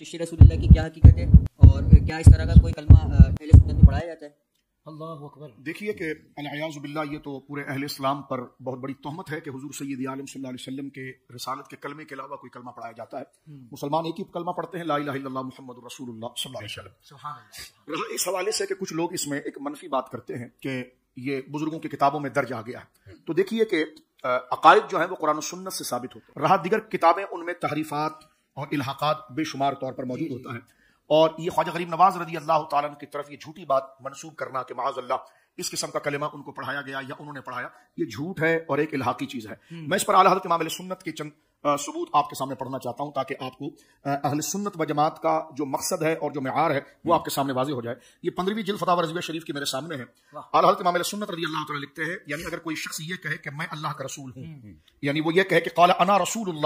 चिश्ती रसूल की क्या हकीकत है और क्या इस तरह का कोई कलमा अहले सुन्नत में पढ़ाया जाता है देखिए कि अलियाज़ुबिल्ला ये तो पूरे अहले इस्लाम पर बहुत बड़ी तोहमत है कि हुजूर सैद आलम वसल्लम के रसालत के कलमे के अलावा कोई कलमा पढ़ाया जाता है हम्म। मुसलमान एक ही कलमा पढ़ते हैं ला मोहम्मद रसूल इस हवाले से कि कुछ लोग इसमें एक मनफी बात करते हैं कि ये बुजुर्गों की किताबों में दर्ज आ गया है तो देखिए कि अकायद जो है वो कुरान सुन्नत से साबित होते हैं रहा दिगर किताबें उनमें तहरीफात और इलाहाक़ात बेशुमार तौर पर मौजूद होता है और ये ख्वाजा गरीब नवाज रदी अल्लाह तन की तरफ ये झूठी बात मनसूब करना कि माज अल्लाह इस किस्म का कलेमा उनको पढ़ाया गया या उन्होंने पढ़ाया ये झूठ है और एक इलाहाकी चीज़ है हम्म। मैं इस पर आला हजरत इमाम सुन्नत के चंद सबूत आपके सामने पढ़ना चाहता हूं ताकि आपको अहल सुन्नत व जमात का जो मकसद है और जो मैार है वो हम्म। आपके सामने वाजे हो जाए ये पंद्रहवीं जिल फताह रजवे शरीफ के मेरे सामने है अल हजरत इमाम सुन्नत रजी अल्लाह लिखते हैं यानी अगर कोई शख्स ये कहे कि मैं अल्लाह का रसूल हूँ हम्म। यानी वो ये कहे कि काला अना रसूल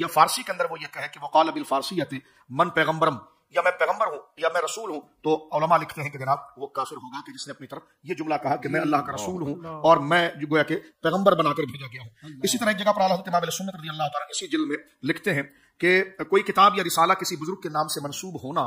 या फारसी के अंदर वो ये कहे कि वकाल अबिल फारसीत मन पैगम्बरम या मैं पैगम्बर हूँ या मैं रसूल हूँ तो उलमा लिखते हैं कि जनाब वो काफिर होगा कि जिसने अपनी तरफ ये जुमला कहा कि मैं अल्लाह का रसूल हूँ और मैं गोया के पैगम्बर बनाकर भेजा गया हूँ इसी तरह एक जगह पर अल्लाह इसी जिल में लिखते हैं कि कोई किताब या रिसाला किसी बुजुर्ग के नाम से मनसूब होना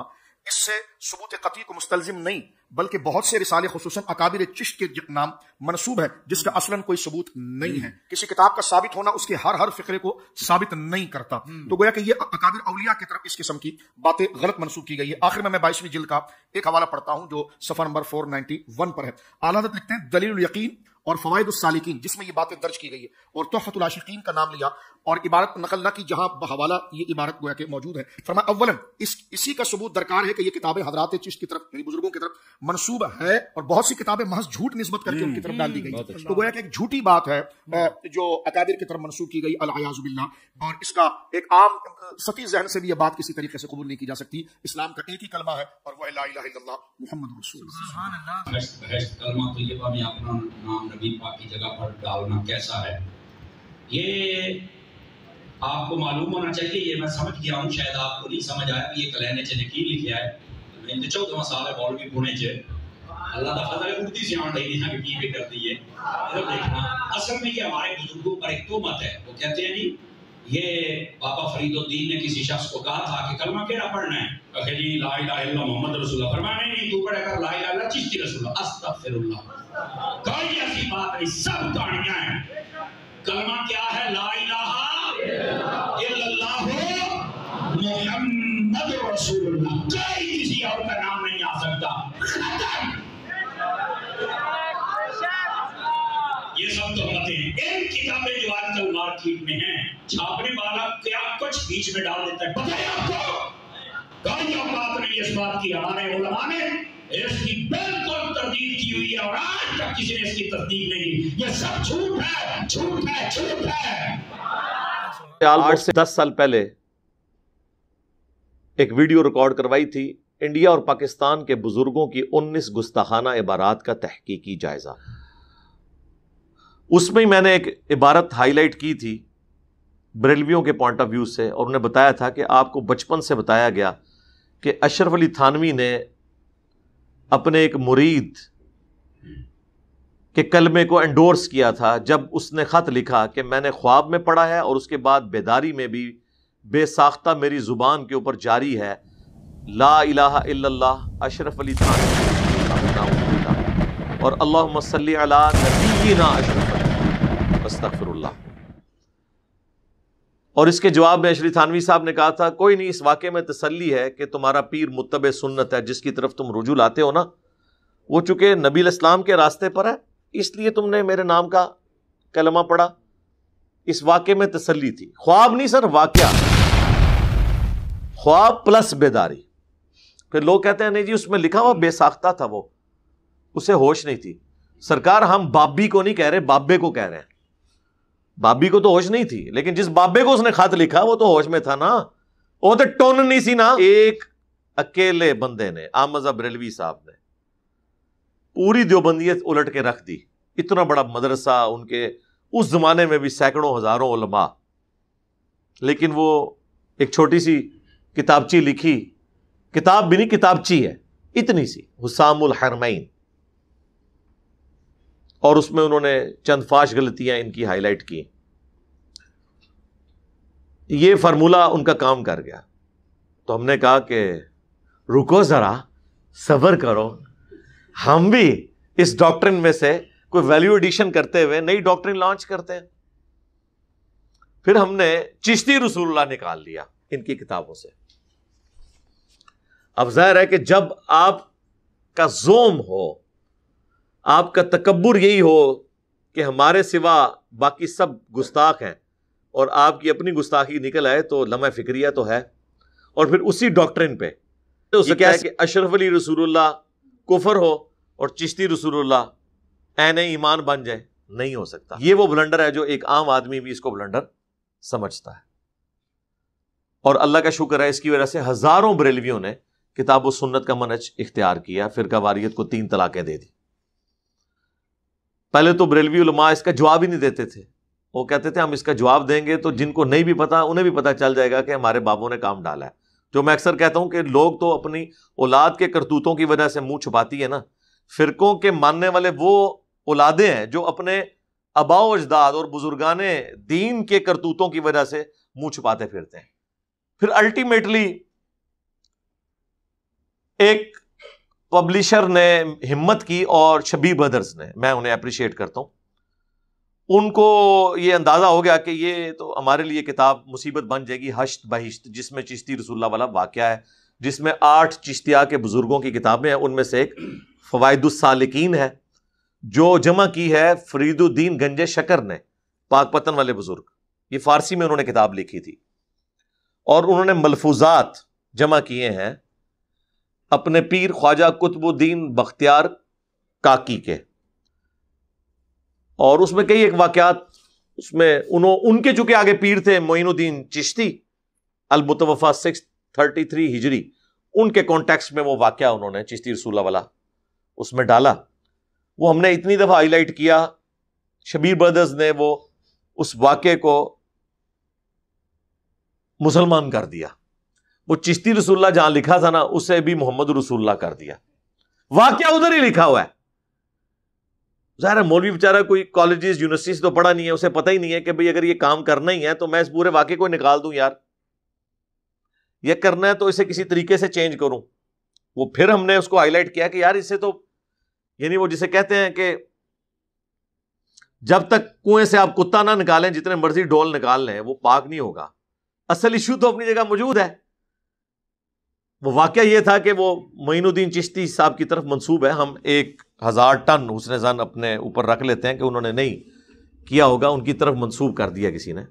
इससे सबूत कती को मुस्तलजिम नहीं बल्कि बहुत से रिसाले खसूस अकाबिर चिश्त के नाम मनसूब है जिसका असलन कोई सबूत नहीं है किसी किताब का साबित होना उसके हर हर फिक्रे को साबित नहीं करता हम्म। तो गोया कि ये अकाबिर अलिया की तरफ इस किस्म की बातें गलत मनसूब की गई है आखिर में मैं बाईसवीं जिल का एक हवाला पढ़ता हूँ जो सफर नंबर फोर नाइनटी वन पर है आलादत लिखते हैं दलील यकीन और फवायद सालिकीन जिसमें ये बातें दर्ज की गई है और तोहफतुल आशिकीन का नाम लिया और इबारत नकल ना की जहां हवाला ये इमारत गोया के मौजूद है फरमा अव्वलन इस इसी का सबूत दरकार है कि ये किताबें हजरात चिश्त की तरफ बुजुर्गों की तरफ मनसूब है और बहुत सी किताबें महज झूठ नस्बत करके उनकी तरफ डाल दी गई हम्म, तो गोया अच्छा। की एक झूठी बात है हाँ। जो अकाबिर की तरफ मनसूब की गई अलयाजुबिल्ला और इसका एक आम सती जहन से भी यह बात किसी तरीके से कबूल नहीं की जा सकती इस्लाम का एक ही कलमा है और वह मोहम्मद में तो अपना नाम नबी पाक की जगह पर डालना कैसा है ये आपको मालूम होना चाहिए ये मैं समझ गया हूँ शायद आपको नहीं समझ आया ये कलैने च की लिखा है तो मैंने चौदह साल है बॉल भी च अल्लाह का फजल उड़ती से की है तो देखना असल में ये हमारे बुजुर्गों पर एक है वो कहते हैं ये बाबा फरीदुद्दीन ने किसी शख्स को कहा था कि कलमा केड़ा पढ़ना है जी ला इलाहा इल्ला रसूलुल्लाह फरमाने नहीं तू कर ला इलाहा इल्ला चिश्ती रसूलुल्लाह अस्तगफिरुल्लाह कोई ऐसी बात नहीं सब कहानियां हैं कलमा क्या है ला इलाहा कोई किसी और का नाम नहीं आ सकता ये सब तो मते इन किताबें जो आज तक मार्केट में हैं छापने वाला क्या कुछ बीच में डाल देता है पता है आपको गाड़ियों का आपने इस बात की हमारे उलमा ने इसकी बिल्कुल तरदीद की हुई है और आज तक किसी ने इसकी तस्दीक नहीं ये सब झूठ है झूठ है झूठ है आठ से दस साल पहले एक वीडियो रिकॉर्ड करवाई थी इंडिया और पाकिस्तान के बुजुर्गों की 19 गुस्ताखाना इबारात का तहकीकी जायजा उसमें मैंने एक इबारत हाईलाइट की थी ब्रेलवियों के पॉइंट ऑफ व्यू से और उन्हें बताया था कि आपको बचपन से बताया गया कि अशरफ अली थानवी ने अपने एक मुरीद के कलमे को एंडोर्स किया था जब उसने ख़त लिखा कि मैंने ख्वाब में पढ़ा है और उसके बाद बेदारी में भी बेसाख्ता मेरी ज़ुबान के ऊपर जारी है ला इलाहा इल्लल्लाह अशरफ अली थानवी और अल्लाह सल नबीना अशरफ अस्तफरल्ला और इसके जवाब में अशरी थानवी साहब ने कहा था कोई नहीं इस वाक़े में तसली है कि तुम्हारा पीर मुतब सुन्नत है जिसकी तरफ तुम रुजू लाते हो ना वो चूंकि नबी इस्लाम के रास्ते पर है इसलिए तुमने मेरे नाम का कलमा पढ़ा इस वाक्य में तसली थी ख्वाब नहीं सर वाक़ ख्वाब प्लस बेदारी फिर लोग कहते हैं नहीं जी उसमें लिखा हुआ बेसाख्ता था वो उसे होश नहीं थी सरकार हम बाबी को नहीं कह रहे बाबे को कह रहे हैं बाबी को तो होश नहीं थी लेकिन जिस बाबे को उसने खत लिखा वो तो होश में था ना वो तो टोन नहीं सी ना एक अकेले बंदे ने आमज रेलवी साहब ने पूरी देवबंदियत उलट के रख दी इतना बड़ा मदरसा उनके उस जमाने में भी सैकड़ों हजारों लेकिन वो एक छोटी सी किताबची लिखी किताब भी नहीं किताबची है इतनी सी हुसामुल हरमैन और उसमें उन्होंने चंद फाश गलतियां इनकी हाईलाइट की ये फार्मूला उनका काम कर गया तो हमने कहा कि रुको ज़रा सबर करो हम भी इस डॉक्ट्रिन में से कोई वैल्यू एडिशन करते हुए नई डॉक्ट्रिन लॉन्च करते हैं फिर हमने चिश्ती रसूलुल्लाह निकाल लिया इनकी किताबों से अब जाहिर है कि जब आपका जोम हो आपका तकबर यही हो कि हमारे सिवा बाकी सब गुस्ताख हैं और आपकी अपनी गुस्ताखी निकल आए तो लम्हा फिक्रिया तो है और फिर उसी डॉक्ट्रिन पे तो उसे क्या है कि अशरफ अली रसूलुल्लाह कुफर हो और चिश्ती रसूलुल्लाह एन ईमान बन जाए नहीं हो सकता ये वो ब्लंडर है जो एक आम आदमी भी इसको ब्लंडर समझता है और अल्लाह का शुक्र है इसकी वजह से हज़ारों बरेलवियों ने किताब व सुन्नत का मनज इख्तियार किया फिर वारियत को तीन तलाकें दे दी पहले तो बरेलवी उलमा इसका जवाब ही नहीं देते थे वो कहते थे हम इसका जवाब देंगे तो जिनको नहीं भी पता उन्हें भी पता चल जाएगा कि हमारे बाबों ने काम डाला है जो मैं अक्सर कहता हूं कि लोग तो अपनी औलाद के करतूतों की वजह से मुंह छुपाती है ना फिरकों के मानने वाले वो औलादे हैं जो अपने अबाओ अजदाद और बुजुर्गान दीन के करतूतों की वजह से मुंह छुपाते फिरते हैं फिर अल्टीमेटली एक पब्लिशर ने हिम्मत की और शबी ब्रदर्स ने मैं उन्हें अप्रिशिएट करता हूँ उनको ये अंदाज़ा हो गया कि ये तो हमारे लिए किताब मुसीबत बन जाएगी हश्त बहिश्त जिसमें चिश्ती रसुल्ला वाला वाक़ है जिसमें आठ चिश्तिया के बुज़ुर्गों की किताबें हैं उनमें से एक फ़वायदुलसालिकीन है जो जमा की है फरीदुद्दीन गंजे शकर ने पाकपतन वाले बुज़ुर्ग ये फ़ारसी में उन्होंने किताब लिखी थी और उन्होंने मलफूजात जमा किए हैं अपने पीर ख्वाजा कुतुबुद्दीन बख्तियार काकी के और उसमें कई एक वाक़ात उसमें उन्हों उनके चूंकि आगे पीर थे मोइनुद्दीन चिश्ती अलमुतवफ़ा सिक्स थर्टी थ्री हिजरी उनके कॉन्टेक्स्ट में वो वाक्य उन्होंने चिश्ती रसूला वाला उसमें डाला वो हमने इतनी दफ़ा हाईलाइट किया शबीर ब्रदर्स ने वो उस वाक्य को मुसलमान कर दिया वो चिश्ती रसुल्ला जहां लिखा था ना उसे भी मोहम्मद रसुल्ला कर दिया वाक्य उधर ही लिखा हुआ है जहरा है मौलवी बेचारा कोई कॉलेज यूनिवर्सिटीज तो पढ़ा नहीं है उसे पता ही नहीं है कि भाई अगर ये काम करना ही है तो मैं इस पूरे वाक्य को निकाल दू यार ये करना है तो इसे किसी तरीके से चेंज करूं वो फिर हमने उसको हाईलाइट किया कि यार इससे तो यानी वो जिसे कहते हैं कि जब तक कुएं से आप कुत्ता ना निकालें जितने मर्जी डोल निकाल लें वो पाक नहीं होगा असल इश्यू तो अपनी जगह मौजूद है वो वाक्य ये था कि वो मीनुद्दीन चिश्ती साहब की तरफ मंसूब है हम एक हज़ार टन उसने ज़न अपने ऊपर रख लेते हैं कि उन्होंने नहीं किया होगा उनकी तरफ मंसूब कर दिया किसी ने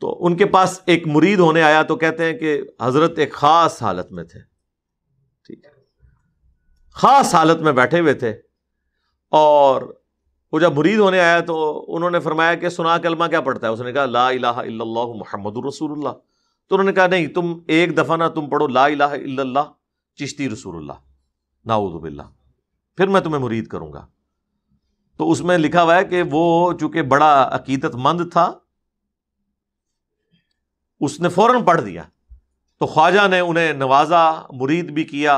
तो उनके पास एक मुरीद होने आया तो कहते हैं कि हज़रत एक ख़ास हालत में थे ठीक है ख़ास हालत में बैठे हुए थे और वो जब मुरीद होने आया तो उन्होंने फरमाया कि सुना कलमा क्या पढ़ता है उसने कहा ला इलाहा इल्लल्लाहु मोहम्मद रसूलुल्लाह तो उन्होंने कहा नहीं तुम एक दफ़ा ना तुम पढ़ो ला इला चिश्ती रसूल नाउदबिल्ला फिर मैं तुम्हें मुरीद करूंगा तो उसमें लिखा हुआ है कि वो चूंकि बड़ा अकीदतमंद था उसने फ़ौरन पढ़ दिया तो ख्वाजा ने उन्हें नवाजा मुरीद भी किया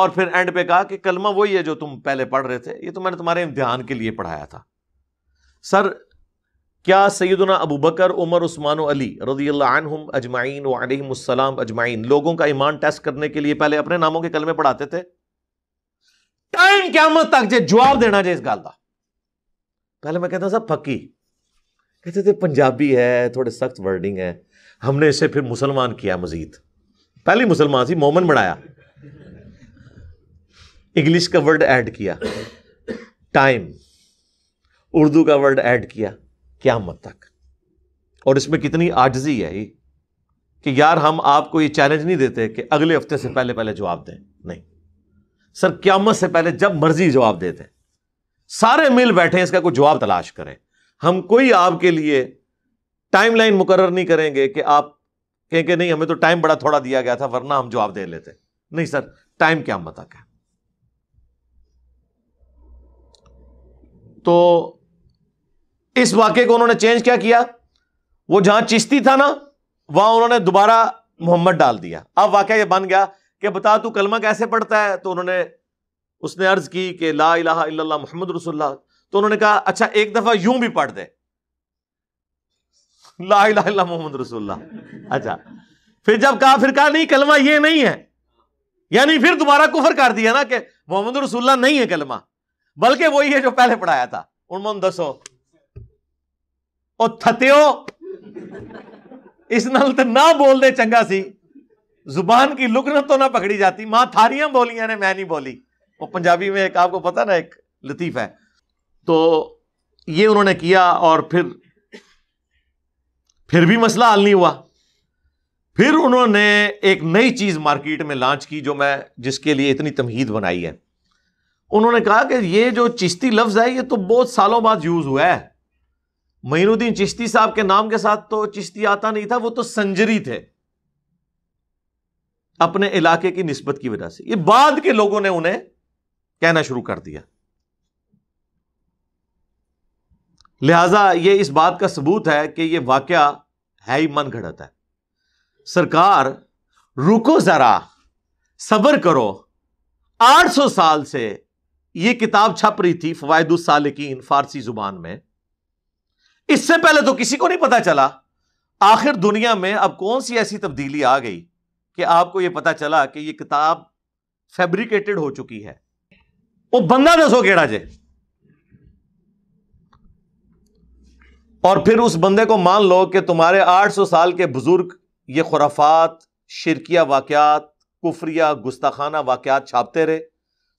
और फिर एंड पे कहा कि कलमा वही है जो तुम पहले पढ़ रहे थे ये तो मैंने तुम्हारे इम्तिहान के लिए पढ़ाया था सर क्या सैदना अबू बकर उमर उस्मान अली रजी अल्लाम अजमाइन वालम अजमाइन लोगों का ईमान टेस्ट करने के लिए पहले अपने नामों के कलमे पढ़ाते थे टाइम क्या तक जे जवाब देना जे इस गल का पहले मैं कहता साहब पक्की कहते थे पंजाबी है थोड़े सख्त वर्डिंग है हमने इसे फिर मुसलमान किया मजीद पहले मुसलमान थी मोमन बनाया इंग्लिश का वर्ड ऐड किया टाइम उर्दू का वर्ड ऐड किया मत तक और इसमें कितनी आजजी है ये कि यार हम आपको ये चैलेंज नहीं देते कि अगले हफ्ते से पहले पहले जवाब दें नहीं सर क्या मत से पहले जब मर्जी जवाब दे दें सारे मिल बैठे इसका कोई जवाब तलाश करें हम कोई आपके लिए टाइम लाइन मुकर नहीं करेंगे कि आप कहें कि नहीं हमें तो टाइम बड़ा थोड़ा दिया गया था वरना हम जवाब दे लेते नहीं सर टाइम क्या मत तक है तो इस वाक्य को उन्होंने चेंज क्या किया वो जहां चिश्ती था ना वहां उन्होंने दोबारा मोहम्मद डाल दिया अब वाक्य ये बन गया कि बता तू कलमा कैसे पढ़ता है तो उन्होंने उसने अर्ज की कि ला इलाहा इल्लल्लाह मोहम्मद रसुल्ला तो उन्होंने कहा अच्छा एक दफा यूं भी पढ़ दे ला इलाहा मोहम्मद रसुल्ला अच्छा फिर जब कहा फिर कहा नहीं कलमा ये नहीं है यानी फिर दोबारा कुफर कर दिया ना कि मोहम्मद रसुल्ला नहीं है कलमा बल्कि वही है जो पहले पढ़ाया था उन्होंने दसो थत्यो इस ਇਸ ਨਾਲ ਤਾਂ ਨਾ ਬੋਲਦੇ ਚੰਗਾ ਸੀ जुबान की लुकनत तो ना पकड़ी जाती मां थारियां बोलियां ने मैं नहीं बोली वो पंजाबी में एक आपको पता ना एक लतीफ़ है तो ये उन्होंने किया और फिर फिर भी मसला हल नहीं हुआ फिर उन्होंने एक नई चीज़ मार्केट में लॉन्च की जो मैं जिसके लिए इतनी तमहीद बनाई है उन्होंने कहा कि ये जो चिश्ती लफ्ज़ है ये तो बहुत सालों बाद यूज़ हुआ है महीनुद्दीन चिश्ती साहब के नाम के साथ तो चिश्ती आता नहीं था वो तो संजरी थे अपने इलाके की निस्बत की वजह से ये बाद के लोगों ने उन्हें कहना शुरू कर दिया लिहाजा ये इस बात का सबूत है कि ये वाक्य है ही मन घड़त है सरकार रुको जरा सब्र करो 800 साल से ये किताब छप रही थी फवायद सालकिन फारसी जुबान में इससे पहले तो किसी को नहीं पता चला आखिर दुनिया में अब कौन सी ऐसी तब्दीली आ गई कि आपको यह पता चला कि यह किताब फेब्रिकेटेड हो चुकी है वो बंदा दसो केड़ा जे और फिर उस बंदे को मान लो कि तुम्हारे 800 साल के बुजुर्ग ये खुराफात शिरकिया वाकियात कुफरिया गुस्ताखाना वाकयात छापते रहे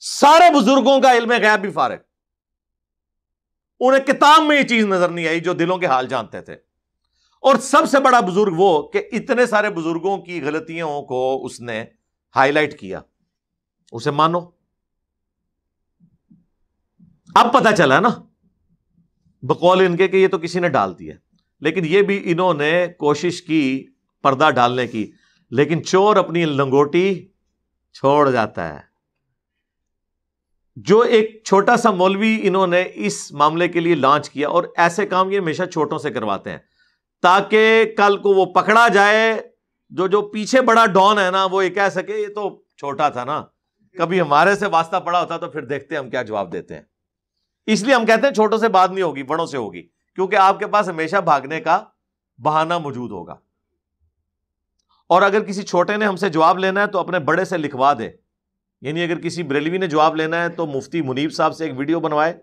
सारे बुजुर्गों का इल्म गैप भी फारग उन्हें किताब में ये चीज नजर नहीं आई जो दिलों के हाल जानते थे और सबसे बड़ा बुजुर्ग वो कि इतने सारे बुजुर्गों की गलतियों को उसने हाईलाइट किया उसे मानो अब पता चला ना बकौल इनके कि ये तो किसी ने डाल दिया लेकिन ये भी इन्होंने कोशिश की पर्दा डालने की लेकिन चोर अपनी लंगोटी छोड़ जाता है जो एक छोटा सा मौलवी इन्होंने इस मामले के लिए लॉन्च किया और ऐसे काम ये हमेशा छोटों से करवाते हैं ताकि कल को वो पकड़ा जाए जो जो पीछे बड़ा डॉन है ना वो ये कह सके ये तो छोटा था ना कभी हमारे से वास्ता पड़ा होता तो फिर देखते हैं हम क्या जवाब देते हैं इसलिए हम कहते हैं छोटों से बात नहीं होगी बड़ों से होगी क्योंकि आपके पास हमेशा भागने का बहाना मौजूद होगा और अगर किसी छोटे ने हमसे जवाब लेना है तो अपने बड़े से लिखवा दे यानी अगर किसी बरेलवी ने जवाब लेना है तो मुफ्ती मुनीब साहब से एक वीडियो बनवाए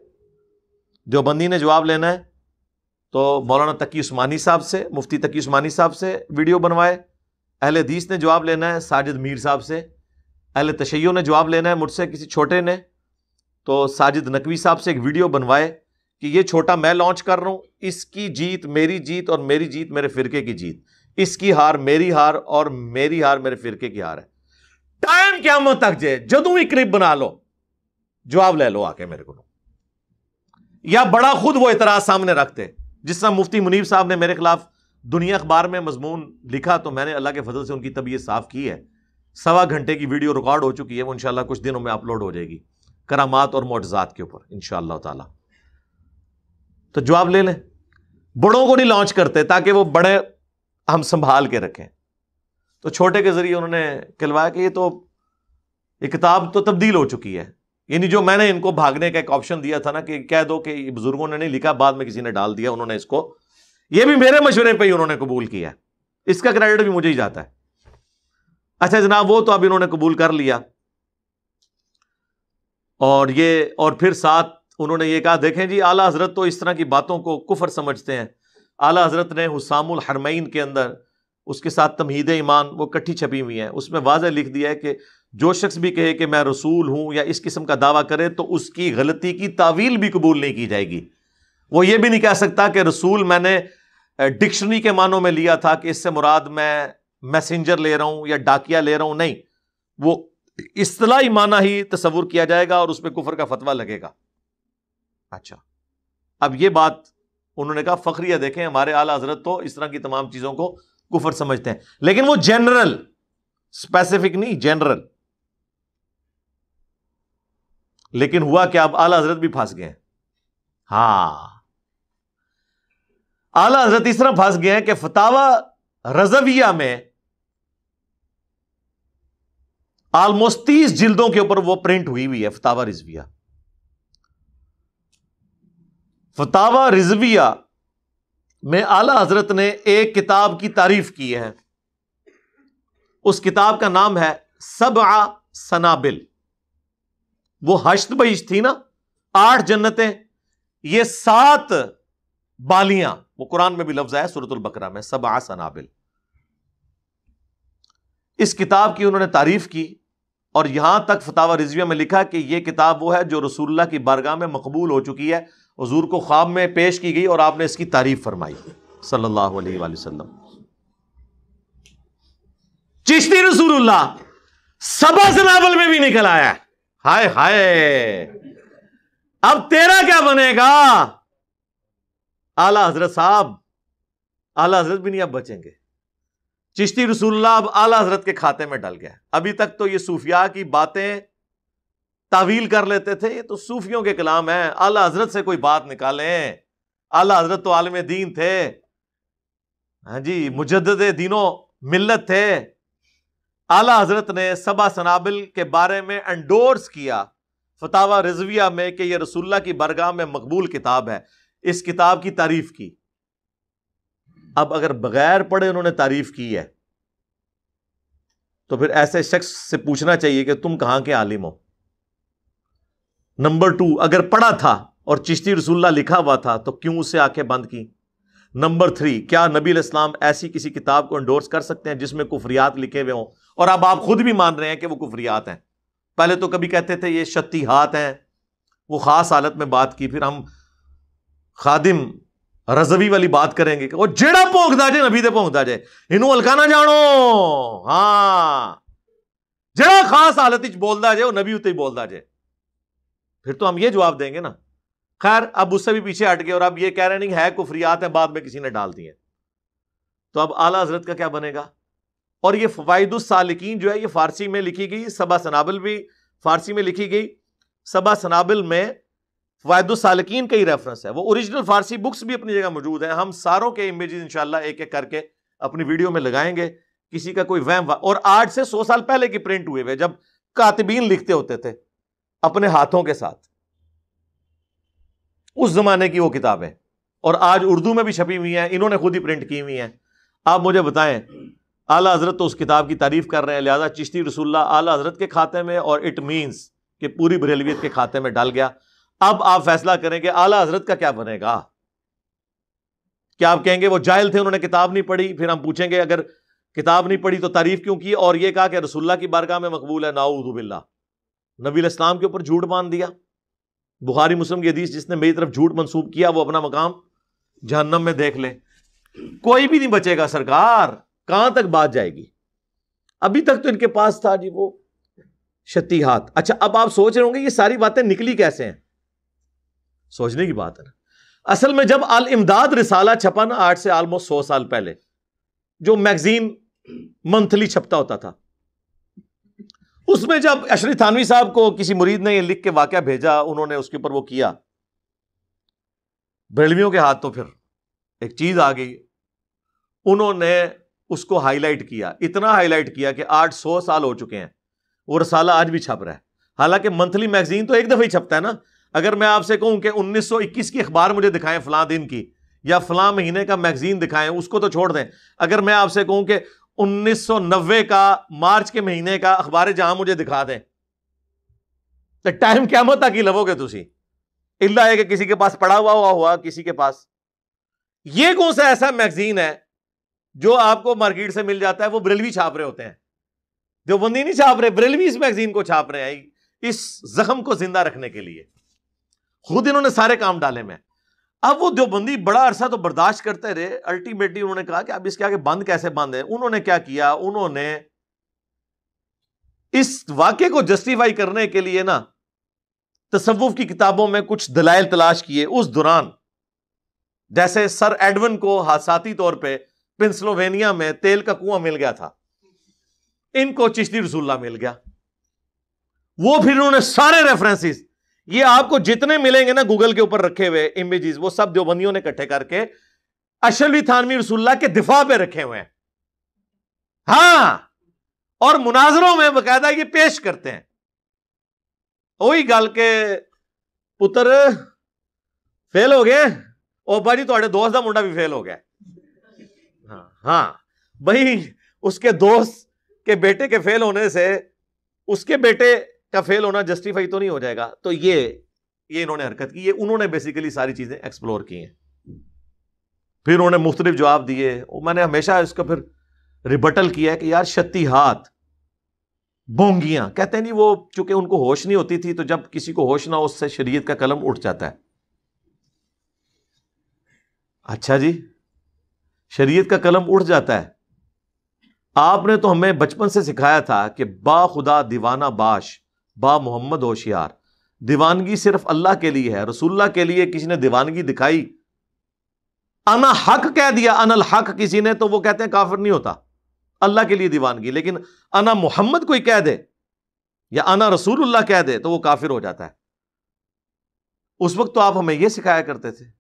देवबंदी ने जवाब लेना है तो मौलाना तकी उस्मानी साहब से मुफ्ती तकी उस्मानी साहब से वीडियो बनवाए अहल हदीस ने जवाब लेना है साजिद मीर साहब से अहल तशैयो ने जवाब लेना है मुझसे किसी छोटे ने तो साजिद नकवी साहब से एक वीडियो बनवाए कि ये छोटा मैं लॉन्च कर रहा हूँ इसकी जीत मेरी जीत और मेरी जीत मेरे फ़िरके की जीत इसकी हार मेरी हार और मेरी हार मेरे फ़िरके की हार है टाइम क्या ਤੱਕ ਜੇ ਜਦੋਂ ਵੀ ਕਲਿੱਪ ਬਣਾ ਲਓ लो ਲੈ ਲਓ ਆ ਕੇ ਮੇਰੇ या बड़ा खुद वो एतराज सामने रखते जिस तरह मुफ्ती मुनीब साहब ने मेरे खिलाफ दुनिया अखबार में मजमून लिखा तो मैंने अल्लाह के फजल से उनकी तबीयत साफ़ की है सवा घंटे की वीडियो रिकॉर्ड हो चुकी है वो इनशाला कुछ दिनों में अपलोड हो जाएगी करामात और मोटजात के ऊपर इन ताला तो जवाब ले लें बड़ों को नहीं लॉन्च करते ताकि वो बड़े हम संभाल के रखें तो छोटे के ज़रिए उन्होंने खिलवाया कि ये तो ये किताब तो तब्दील हो चुकी है यानी जो मैंने इनको भागने का एक ऑप्शन दिया था ना कि कह दो कि बुजुर्गों ने नहीं लिखा बाद में किसी ने डाल दिया उन्होंने इसको ये भी मेरे मशवरे पर ही उन्होंने कबूल किया इसका क्रेडिट भी मुझे ही जाता है अच्छा जनाब वो तो अब इन्होंने कबूल कर लिया और ये और फिर साथ उन्होंने ये कहा देखें जी आला हजरत तो इस तरह की बातों को कुफर समझते हैं आला हजरत ने हुसामुल हरमैन के अंदर उसके साथ तमहीद ईमान वो कट्ठी छपी हुई है उसमें वाजह लिख दिया है कि जो शख्स भी कहे कि मैं रसूल हूँ या इस किस्म का दावा करे तो उसकी गलती की तावील भी कबूल नहीं की जाएगी वो ये भी नहीं कह सकता कि रसूल मैंने डिक्शनरी के मानों में लिया था कि इससे मुराद मैं मैसेंजर ले रहा हूँ या डाकिया ले रहा हूँ नहीं वो असलाही माना ही तस्वूर किया जाएगा और उस पर कुफर का फतवा लगेगा अच्छा अब ये बात उन्होंने कहा फ़ख्रिया देखें हमारे आला हजरत तो इस तरह की तमाम चीज़ों को कुफर समझते हैं लेकिन वो जनरल स्पेसिफिक नहीं जनरल लेकिन हुआ क्या अब आला हजरत भी फंस गए हा आला हजरत इस तरह फंस गए कि फतावा रजविया में ऑलमोस्ट तीस जिल्दों के ऊपर वो प्रिंट हुई हुई है फतावा रिजविया फतावा रिजविया में आला हजरत ने एक किताब की तारीफ की है उस किताब का नाम है सब आ सनाबिल वो हश्त बईश थी ना आठ जन्नतें ये सात बालियां वो कुरान में भी लफ्ज आया सूरतुल बकरा में आ सनाबिल इस किताब की उन्होंने तारीफ की और यहां तक फतावा रिजविया में लिखा कि यह किताब वो है जो रसूलुल्लाह की बारगाह में मकबूल हो चुकी है हजूर को ख्वाब में पेश की गई और आपने इसकी तारीफ फरमाई सल्लल्लाहु अलैहि वसल्लम चिश्ती रसूलुल्लाह सबा सनावल में भी निकल आया हाय हाय अब तेरा क्या बनेगा आला हजरत साहब आला हजरत भी नहीं अब बचेंगे चिश्ती रसूलुल्लाह अब आला हजरत के खाते में डल गया अभी तक तो ये सूफिया की बातें तावील कर लेते थे ये तो सूफियों के कलाम है आला हजरत से कोई बात निकाले आला हजरत तो आलम दीन थे हाँ जी मुजद दीनों मिल्लत थे आला हजरत ने सबा सनाबिल के बारे में एंडोर्स किया फतावा रिजविया में कि यह रसुल्ला की बरगाह में मकबूल किताब है इस किताब की तारीफ की अब अगर बगैर पढ़े उन्होंने तारीफ की है तो फिर ऐसे शख्स से पूछना चाहिए कि तुम कहां के आलिम हो नंबर टू अगर पढ़ा था और चिश्ती रसुल्ला लिखा हुआ था तो क्यों उसे आंखें बंद की नंबर थ्री क्या नबी इस्लाम ऐसी किसी किताब को इंडोर्स कर सकते हैं जिसमें कुफरियात लिखे हुए हों और अब आप खुद भी मान रहे हैं कि वो कुफरियात हैं पहले तो कभी कहते थे ये शत्तीहात हैं वो ख़ास हालत में बात की फिर हम खादिम रजवी वाली बात करेंगे कि वो जेड़ा भोंकदा जे नबी दे भोंकदा जे इनू हल्का ना जानो हाँ जेड़ा खास हालत बोलता जे वो नबी उत्ते ही बोलता जे फिर तो हम ये जवाब देंगे ना खैर अब उससे भी पीछे हट गए और अब ये कह रहे नहीं है कुफरियात हैं बाद में किसी ने डाल दी तो अब आला हजरत का क्या बनेगा और ये फ़वायदुसालिकीन जो है ये फ़ारसी में लिखी गई सबा सनाबल भी फ़ारसी में लिखी गई सबा सनाबल में फ़वायदुसालिकीन का ही रेफरेंस है वो ओरिजिनल फ़ारसी बुक्स भी अपनी जगह मौजूद है हम सारों के इमेज इंशाला एक एक करके अपनी वीडियो में लगाएंगे किसी का कोई वहम और आठ से सौ साल पहले की प्रिंट हुए हुए जब कातबीन लिखते होते थे अपने हाथों के साथ उस जमाने की वो किताबें और आज उर्दू में भी छपी हुई हैं इन्होंने खुद ही प्रिंट की हुई हैं आप मुझे बताएं आला हजरत तो उस किताब की तारीफ कर रहे हैं लिहाजा चिश्ती रसुल्ला आला हजरत के खाते में और इट मीनस कि पूरी बरेलवियत के खाते में डाल गया अब आप फैसला करें कि आला हजरत का क्या बनेगा क्या आप कहेंगे वो जायल थे उन्होंने किताब नहीं पढ़ी फिर हम पूछेंगे अगर किताब नहीं पढ़ी तो तारीफ क्यों की और ये कहा कि रसुल्ला की बारगाह में मकबूल है नाऊदबिल्ला नबी इस्लाम के ऊपर झूठ बांध दिया बुखारी मुस्लिम की हदीस जिसने मेरी तरफ झूठ मंसूब किया वो अपना मकाम जहन्नम में देख ले कोई भी नहीं बचेगा सरकार कहां तक बात जाएगी अभी तक तो इनके पास था जी वो शती हाथ अच्छा अब आप सोच रहे होंगे ये सारी बातें निकली कैसे हैं सोचने की बात है ना असल में जब अल इमदाद रिसाला छपा ना आठ से आलमोस्ट सौ साल पहले जो मैगजीन मंथली छपता होता था उसमें जब अशरी थानवी साहब को किसी मुरीद ने लिख के वाक़ भेजा उन्होंने उसके ऊपर वो किया बरेलवियों के हाथ तो फिर एक चीज़ आ गई उन्होंने उसको हाईलाइट किया इतना हाईलाइट किया कि आठ सौ साल हो चुके हैं वो रसाला आज भी छप रहा है हालांकि मंथली मैगजीन तो एक दफ़ा ही छपता है ना अगर मैं आपसे कहूं कि 1921 की अखबार मुझे दिखाएं फला दिन की या फला महीने का मैगजीन दिखाएं उसको तो छोड़ दें अगर मैं आपसे कहूं कि 1990 का मार्च के महीने का अखबार जहां मुझे दिखा दें तो टाइम क्या मत तक लवोगे तुम इला है कि किसी के पास पड़ा हुआ हुआ हुआ किसी के पास ये कौन सा ऐसा मैगजीन है जो आपको मार्केट से मिल जाता है वो ब्रेलवी छाप रहे होते हैं जो बंदी नहीं छाप रहे ब्रेलवी इस मैगजीन को छाप रहे हैं इस जख्म को जिंदा रखने के लिए खुद इन्होंने सारे काम डाले में अब वो देवबंदी बड़ा अरसा तो बर्दाश्त करते रहे अल्टीमेटली उन्होंने कहा कि अब इसके आगे बंद कैसे बांधे उन्होंने क्या किया उन्होंने इस वाक्य को जस्टिफाई करने के लिए ना तसवुफ की किताबों में कुछ दलाइल तलाश किए उस दौरान जैसे सर एडवन को हादसाती तौर पर पेंसिलोवेनिया में तेल का कुआं मिल गया था इनको चिश्ती रसूल्ला मिल गया वो फिर उन्होंने सारे रेफरेंसिस ये आपको जितने मिलेंगे ना गूगल के ऊपर रखे हुए इमेजेस वो सब देवबंदियों ने इकट्ठे करके अशलवी थानवी रसुल्ला के दिफा पे रखे हुए हैं हाँ और मुनाजरों में बकायदा ये पेश करते हैं वही गल के पुत्र फेल हो गए और भाजी थोड़े दोस्त का मुंडा भी फेल हो गया हाँ हाँ भाई उसके दोस्त के बेटे के फेल होने से उसके बेटे का फेल होना जस्टिफाई तो नहीं हो जाएगा तो ये ये इन्होंने हरकत की ये उन्होंने बेसिकली सारी चीज़ें एक्सप्लोर की हैं फिर उन्होंने मुख्तलिफ जवाब दिए मैंने हमेशा इसका फिर रिबटल किया कि यार हाथ बोंगियां कहते नहीं वो चूंकि उनको होश नहीं होती थी तो जब किसी को होश ना हो उससे शरीयत का कलम उठ जाता है अच्छा जी शरीयत का कलम उठ जाता है आपने तो हमें बचपन से सिखाया था कि बा खुदा दीवाना बाश बा मोहम्मद होशियार दीवानगी सिर्फ अल्लाह के लिए है रसुल्ला के लिए किसी ने दीवानगी दिखाई अना हक कह दिया अनल हक किसी ने तो वो कहते हैं काफिर नहीं होता अल्लाह के लिए दीवानगी लेकिन अना मोहम्मद कोई कह दे या अना रसूलुल्लाह कह दे तो वो काफिर हो जाता है उस वक्त तो आप हमें यह सिखाया करते थे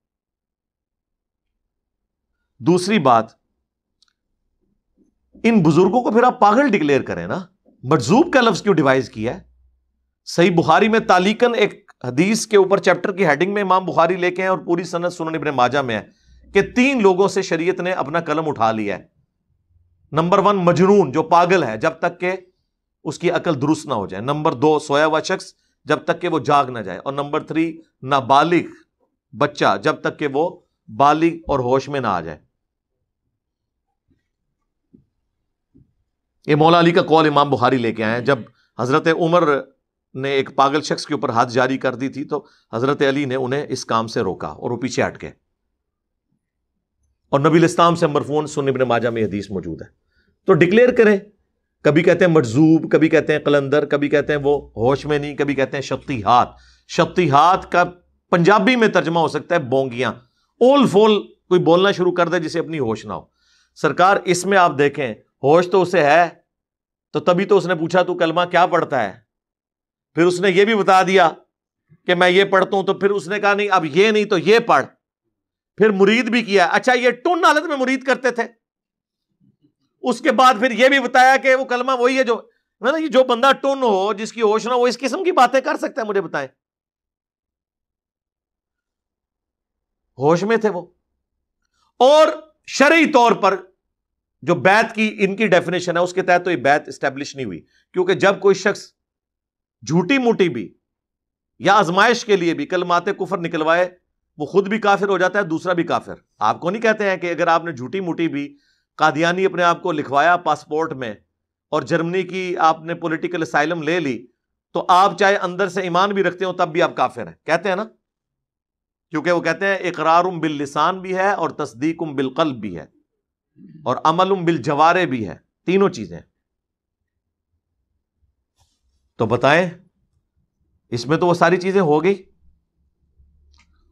दूसरी बात इन बुजुर्गों को फिर आप पागल डिक्लेयर करें ना मजजूब का लफ्ज क्यों डिवाइस किया है सही बुखारी में तालीकन एक हदीस के ऊपर चैप्टर की हेडिंग में इमाम बुखारी लेके हैं और पूरी सनत सुन इब्न माजा में है कि तीन लोगों से शरीयत ने अपना कलम उठा लिया है नंबर वन मजनून जो पागल है जब तक के उसकी अकल दुरुस्त ना हो जाए नंबर दो सोया हुआ शख्स जब तक के वो जाग ना जाए और नंबर थ्री नाबालिग बच्चा जब तक के वो बालिग और होश में ना आ जाए ये मौला अली का कौल इमाम बुखारी लेके आए जब हजरत उमर ने एक पागल शख्स के ऊपर हाथ जारी कर दी थी तो हज़रत अली ने उन्हें इस काम से रोका और वो पीछे हट गए और नबील इस्लाम से मरफून सुन इबन माजा में हदीस मौजूद है तो डिक्लेयर करें कभी कहते हैं मजजूब कभी कहते हैं कलंदर कभी कहते हैं वो होश में नहीं कभी कहते हैं शक्ति हाथ का पंजाबी में तर्जमा हो सकता है बोंगियां ओल फोल कोई बोलना शुरू कर दे जिसे अपनी होश ना हो सरकार इसमें आप देखें होश तो उसे है तो तभी तो उसने पूछा तू कलमा क्या पढ़ता है फिर उसने ये भी बता दिया कि मैं ये पढ़ता हूं तो फिर उसने कहा नहीं अब ये नहीं तो ये पढ़ फिर मुरीद भी किया अच्छा ये टुन हालत में मुरीद करते थे उसके बाद फिर ये भी बताया कि वो कलमा वही है जो ना मतलब ये जो बंदा टुन हो जिसकी होश ना हो इस किस्म की बातें कर सकते हैं मुझे बताए होश में थे वो और शरी तौर पर जो बैत की इनकी डेफिनेशन है उसके तहत तो ये बैत स्टैब्लिश नहीं हुई क्योंकि जब कोई शख्स झूठी मूठी भी या आजमाइश के लिए भी कल माते कुफर निकलवाए वो खुद भी काफिर हो जाता है दूसरा भी काफिर आपको नहीं कहते हैं कि अगर आपने झूठी मूठी भी कादियानी अपने आप को लिखवाया पासपोर्ट में और जर्मनी की आपने पोलिटिकल साइलम ले ली तो आप चाहे अंदर से ईमान भी रखते हो तब भी आप काफिर हैं कहते हैं ना क्योंकि वो कहते हैं इकरार उम बिल लिसान भी है और तस्दीक उम बिल कल्ब भी है और अमल उम बिल जवारे भी है तीनों चीज़ें तो बताएं इसमें तो वो सारी चीजें हो गई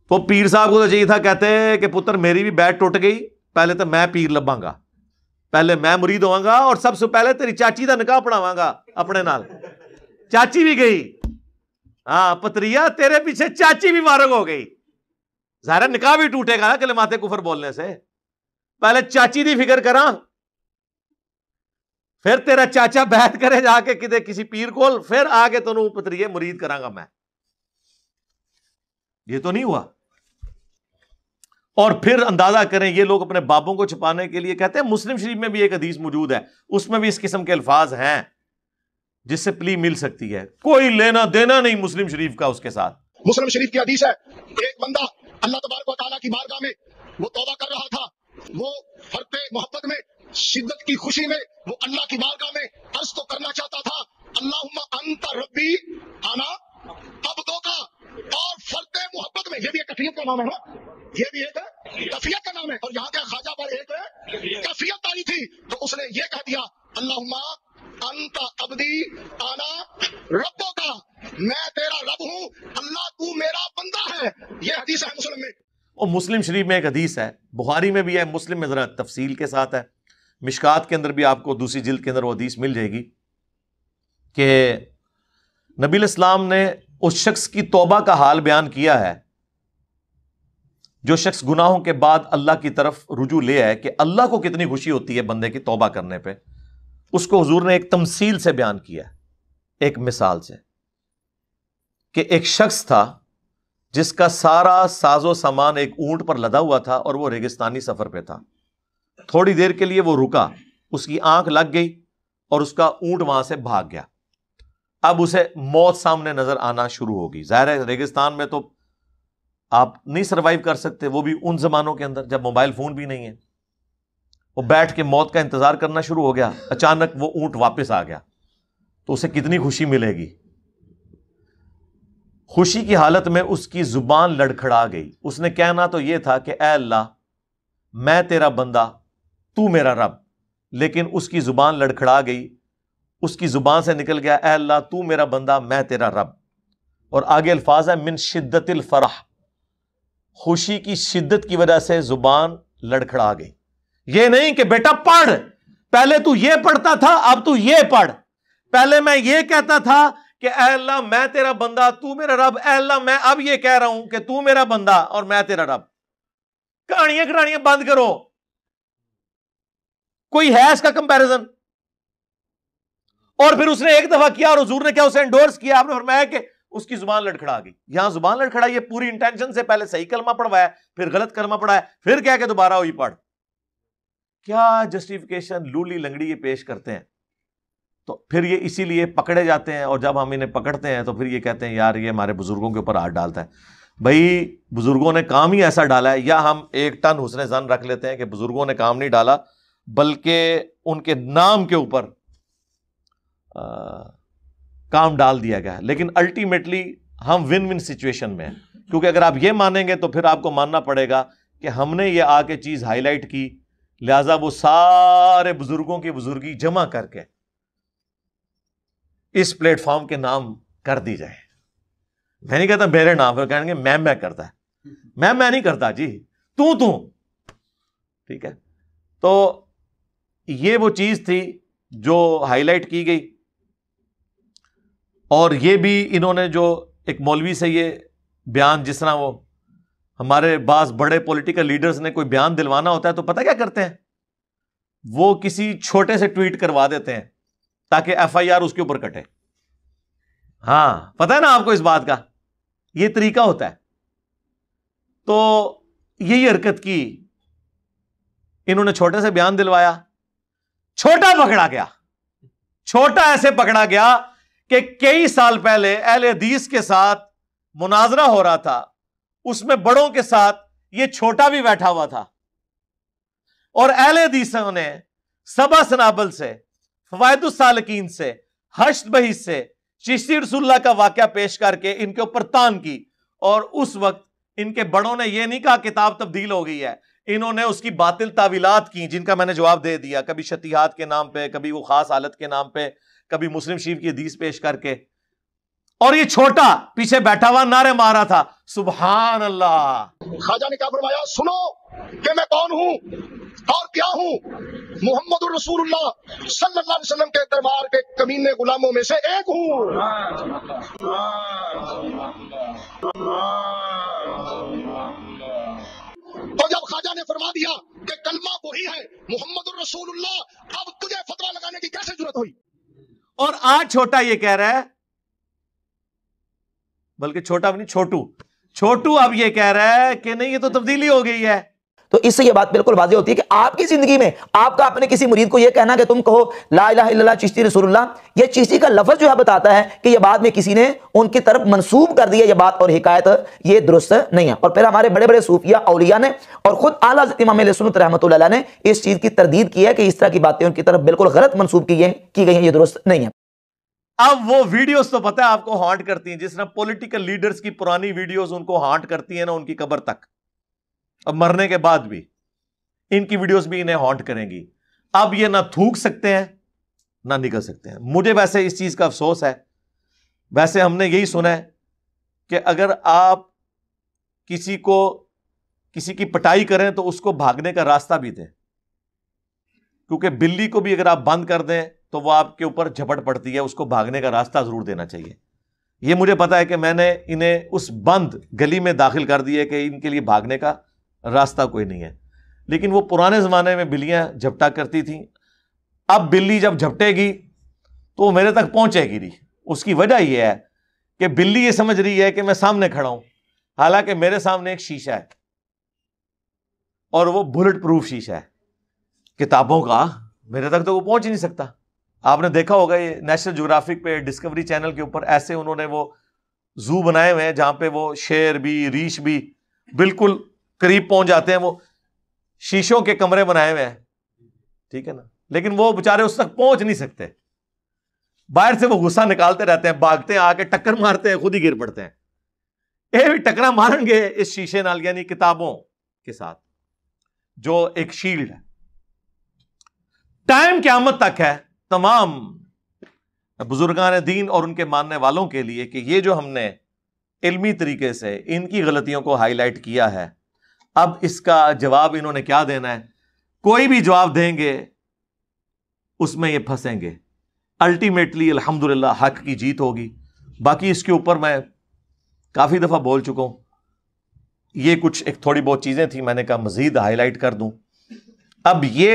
तो पीर साहब को तो चाहिए था कहते हैं कि पुत्र मेरी भी बैट टूट गई पहले तो मैं पीर लभांगा पहले मैं मुरीद होवांगा और सबसे पहले तेरी चाची का निकाह अपनावांगा अपने नाल चाची भी गई हाँ पतरिया तेरे पीछे चाची भी मारग हो गई जहरा निकाह भी टूटेगा ना माथे कुफर बोलने से पहले चाची की फिक्र करा फिर तेरा चाचा बैठ करे जाके कि किसी पीर को फिर आके ਆ ਕੇ ਤੈਨੂੰ ਉਪਤਰੀਏ murid ਕਰਾਂਗਾ ये तो नहीं हुआ और फिर अंदाजा करें ये लोग अपने बाबों को छुपाने के लिए कहते हैं मुस्लिम शरीफ में भी एक अदीस मौजूद है उसमें भी इस किस्म के अल्फाज हैं जिससे प्ली मिल सकती है कोई लेना देना नहीं मुस्लिम शरीफ का उसके साथ मुस्लिम शरीफ की हदीस है एक बंदा अल्लाह तबारक की बारगाह में वो तौबा कर रहा था वो फरते मोहब्बत में शिद्दत की खुशी में वो अल्लाह की बारगाह में अर्ज तो करना चाहता था अल्लाह अंत रबी आना अब दो का और फर्द मोहब्बत में यह भी एक कफियत का नाम है ना ये भी एक कफियत का नाम है और यहाँ का खाजा पर एक कफियत आई थी तो उसने ये कह दिया अल्लाह अंत अबदी आना रबो का मैं तेरा रब हूं अल्लाह तू मेरा बंदा है ये हदीस है मुस्लिम में और मुस्लिम शरीफ में एक हदीस है बुखारी में भी है मुस्लिम में ज़रा तफसील के साथ है मिशकात के अंदर भी आपको दूसरी जिल्द के अंदर वो हदीस मिल जाएगी कि नबी इस्लाम ने उस शख्स की तोबा का हाल बयान किया है जो शख्स गुनाहों के बाद अल्लाह की तरफ रुजू ले आए कि अल्लाह को कितनी खुशी होती है बंदे की तोबा करने पे उसको हजूर ने एक तमसील से बयान किया एक मिसाल से कि एक शख्स था जिसका सारा साजो सामान एक ऊंट पर लदा हुआ था और वो रेगिस्तानी सफ़र पे था थोड़ी देर के लिए वो रुका उसकी आंख लग गई और उसका ऊंट वहां से भाग गया अब उसे मौत सामने नजर आना शुरू होगी जाहिर है रेगिस्तान में तो आप नहीं सरवाइव कर सकते वो भी उन जमानों के अंदर जब मोबाइल फोन भी नहीं है वो बैठ के मौत का इंतजार करना शुरू हो गया अचानक वो ऊंट वापस आ गया तो उसे कितनी खुशी मिलेगी खुशी की हालत में उसकी जुबान लड़खड़ा गई उसने कहना तो यह था कि अल्लाह मैं तेरा बंदा तू मेरा रब लेकिन उसकी ज़ुबान लड़खड़ा गई उसकी ज़ुबान से निकल गया अल्लाह तू मेरा बंदा मैं तेरा रब और आगे अल्फाज है मिन शिद्दतिल फराह खुशी की शिद्दत की वजह से ज़ुबान लड़खड़ा गई ये नहीं कि बेटा पढ़ पहले तू ये पढ़ता था अब तू ये पढ़ पहले मैं ये कहता था कि अल्लाह मैं तेरा बंदा तू मेरा रब अल्लाह मैं अब ये कह रहा हूं कि तू मेरा बंदा और मैं तेरा रब कहानियां कहानियां बंद करो कोई है इसका कंपैरिजन और फिर उसने एक दफा किया और हजूर ने क्या उसे एंडोर्स किया आपने फरमाया कि उसकी जुबान लड़खड़ा गई यहां जुबान लड़खड़ा ये पूरी इंटेंशन से पहले सही कलमा पढ़वाया फिर गलत कलमा पढ़ाया फिर क्या के दोबारा हुई पढ़ क्या जस्टिफिकेशन लूली लंगड़ी ये पेश करते हैं तो फिर ये इसीलिए पकड़े जाते हैं और जब हम इन्हें पकड़ते हैं तो फिर ये कहते हैं यार ये हमारे बुजुर्गों के ऊपर हाथ डालता है भाई बुजुर्गों ने काम ही ऐसा डाला है या हम एक टन हुसन जन रख लेते हैं कि बुजुर्गों ने काम नहीं डाला बल्कि उनके नाम के ऊपर काम डाल दिया गया है लेकिन अल्टीमेटली हम विन विन सिचुएशन में हैं क्योंकि अगर आप ये मानेंगे तो फिर आपको मानना पड़ेगा कि हमने ये आके चीज़ हाईलाइट की लिहाजा वो सारे बुजुर्गों की बुजुर्गी जमा करके इस प्लेटफॉर्म के नाम कर दी जाए मैं नहीं कहता मेरे नाम पर कहेंगे मैं मैं करता है मैं मैं नहीं करता जी तू तू ठीक है तो ये वो चीज़ थी जो हाईलाइट की गई और ये भी इन्होंने जो एक मौलवी से ये बयान जिस तरह वो हमारे बास बड़े पॉलिटिकल लीडर्स ने कोई बयान दिलवाना होता है तो पता क्या करते हैं वो किसी छोटे से ट्वीट करवा देते हैं ताकि एफआईआर उसके ऊपर कटे हाँ पता है ना आपको इस बात का ये तरीका होता है तो यही हरकत की इन्होंने छोटे से बयान दिलवाया छोटा पकड़ा गया छोटा ऐसे पकड़ा गया कि कई साल पहले अहल हदीस के साथ मुनाजरा हो रहा था उसमें बड़ों के साथ ये छोटा भी बैठा हुआ था और अहल हदीसों ने सबा सनाबल से फवायदुसालकिन से हश्त बही से चिश्ती रसुल्ला का वाक्य पेश करके इनके ऊपर तान की और उस वक्त इनके बड़ों ने यह नहीं कहा किताब तब्दील हो गई है इन्होंने उसकी बातिल तावीलात की जिनका मैंने जवाब दे दिया कभी शतिहात के नाम पे कभी वो खास हालत के नाम पे कभी मुस्लिम शिव की हदीस पेश करके और ये छोटा पीछे बैठा हुआ नारे मारा था सुबहान अल्लाह खाजा ने क्या फरमाया सुनो कि मैं कौन हूं और क्या हूं मोहम्मद वसल्लम के दरबार के कमीने गुलामों में से एक हूँ तो जब खाजा ने फरमा दिया कि कलमा वही है मोहम्मद अब तुझे फतवा लगाने की कैसे जरूरत हुई और आज छोटा ये कह रहा है बल्कि छोटा नहीं छोटू छोटू अब ये कह रहा है कि नहीं ये तो तब्दीली हो गई है तो इससे यह बात बिल्कुल वाजी होती है कि आपकी जिंदगी में आपका अपने किसी मुरीद को यह कहना कि तुम कहो ला चिश्ती रसूल्ला यह चिश्ती का लफज जो है बताता है कि यह बाद में किसी ने उनकी तरफ मनसूब कर दिया यह बात और हिकायत यह दुरुस्त नहीं है और फिर हमारे बड़े बड़े सूफिया अलिया ने और खुद आला सुनत रहमत ने इस चीज़ की तरदीद की है कि इस तरह की बातें उनकी तरफ बिल्कुल गलत मनसूब की गई है यह दुरुस्त नहीं है अब वो वीडियोस तो पता है आपको हॉन्ट करती हैं जिस तरह पॉलिटिकल लीडर्स की पुरानी वीडियोस उनको हॉन्ट करती है ना उनकी कबर तक अब मरने के बाद भी इनकी वीडियोस भी इन्हें हॉन्ट करेंगी अब ये ना थूक सकते हैं ना निकल सकते हैं मुझे वैसे इस चीज़ का अफसोस है वैसे हमने यही सुना है कि अगर आप किसी को किसी की पटाई करें तो उसको भागने का रास्ता भी दें क्योंकि बिल्ली को भी अगर आप बंद कर दें तो वो आपके ऊपर झपट पड़ती है उसको भागने का रास्ता ज़रूर देना चाहिए ये मुझे पता है कि मैंने इन्हें उस बंद गली में दाखिल कर दिया कि इनके लिए भागने का रास्ता कोई नहीं है लेकिन वो पुराने ज़माने में बिल्लियाँ झपटा करती थी अब बिल्ली जब झपटेगी तो वो मेरे तक पहुँचेगी नहीं उसकी वजह यह है कि बिल्ली ये समझ रही है कि मैं सामने खड़ा हूँ हालांकि मेरे सामने एक शीशा है और वो बुलेट प्रूफ शीशा है किताबों का मेरे तक तो वो पहुँच ही नहीं सकता आपने देखा होगा ये नेशनल जोग्राफिक पे डिस्कवरी चैनल के ऊपर ऐसे उन्होंने वो जू बनाए हुए हैं जहाँ पे वो शेर भी रीछ भी बिल्कुल करीब पहुंच जाते हैं वो शीशों के कमरे बनाए हुए हैं ठीक है ना लेकिन वो बेचारे उस तक पहुंच नहीं सकते बाहर से वो गुस्सा निकालते रहते हैं भागते हैं आके टक्कर मारते हैं खुद ही गिर पड़ते हैं ये भी टकरा मारेंगे इस शीशे नाल यानी किताबों के साथ जो एक शील्ड है टाइम क्यामत तक है तमाम बुजुर्गान दीन और उनके मानने वालों के लिए कि ये जो हमने इल्मी तरीके से इनकी गलतियों को हाईलाइट किया है अब इसका जवाब इन्होंने क्या देना है कोई भी जवाब देंगे उसमें ये फंसेंगे अल्टीमेटली अल्हम्दुलिल्लाह हक की जीत होगी बाकी इसके ऊपर मैं काफ़ी दफ़ा बोल चुका हूं ये कुछ एक थोड़ी बहुत चीज़ें थी मैंने कहा मज़ीद हाईलाइट कर दूँ अब ये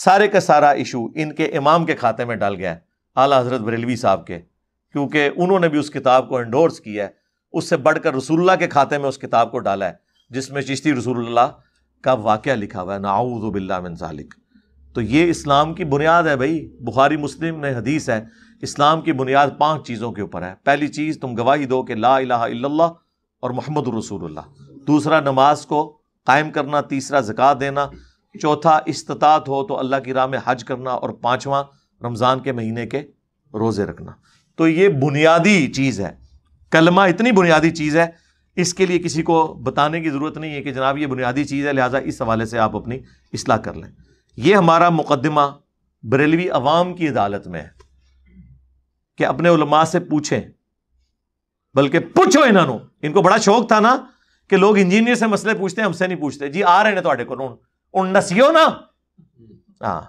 सारे का सारा इशू इनके इमाम के खाते में डाल गया है आला हज़रत बरेलवी साहब के क्योंकि उन्होंने भी उस किताब को एंडोर्स किया है उससे बढ़कर रसुल्ला के खाते में उस किताब को डाला है जिसमें चिश्ती रसूलुल्लाह का वाक़ लिखा हुआ है नाऊज़बिल्ला मनसालिक तो ये इस्लाम की बुनियाद है भाई बुखारी मुस्लिम में हदीस है इस्लाम की बुनियाद पांच चीज़ों के ऊपर है पहली चीज़ तुम गवाही दो कि ला इलाहा और मोहम्मद रसूल दूसरा नमाज को कायम करना तीसरा ज़क़़त देना चौथा इस्तात हो तो अल्लाह की राह में हज करना और पाँचवा रमज़ान के महीने के रोज़े रखना तो ये बुनियादी चीज़ है कलमा इतनी बुनियादी चीज़ है इसके लिए किसी को बताने की ज़रूरत नहीं है कि जनाब ये बुनियादी चीज़ है लिहाजा इस हवाले से आप अपनी असलाह कर लें यह हमारा मुकदमा बरेलवी आवाम की अदालत में है कि अपने उलमा से पूछें बल्कि पूछो इन्हों इनको बड़ा शौक था ना कि लोग इंजीनियर से मसले पूछते हैं हमसे नहीं पूछते जी आ रहे हैं तो को उन ना हाँ